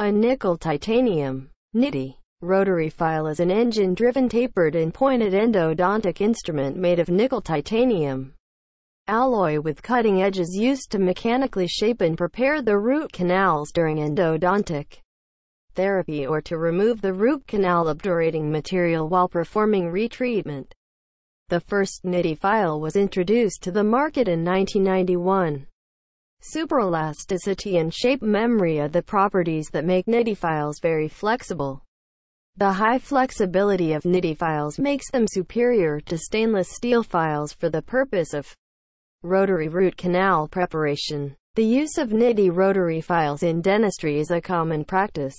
A nickel titanium nitty rotary file is an engine-driven tapered and pointed endodontic instrument made of nickel titanium alloy with cutting edges used to mechanically shape and prepare the root canals during endodontic therapy or to remove the root canal obturating material while performing retreatment. The first nitty file was introduced to the market in 1991. Superelasticity and shape memory are the properties that make NIDI files very flexible. The high flexibility of NIDI files makes them superior to stainless steel files for the purpose of rotary root canal preparation. The use of NIDI rotary files in dentistry is a common practice.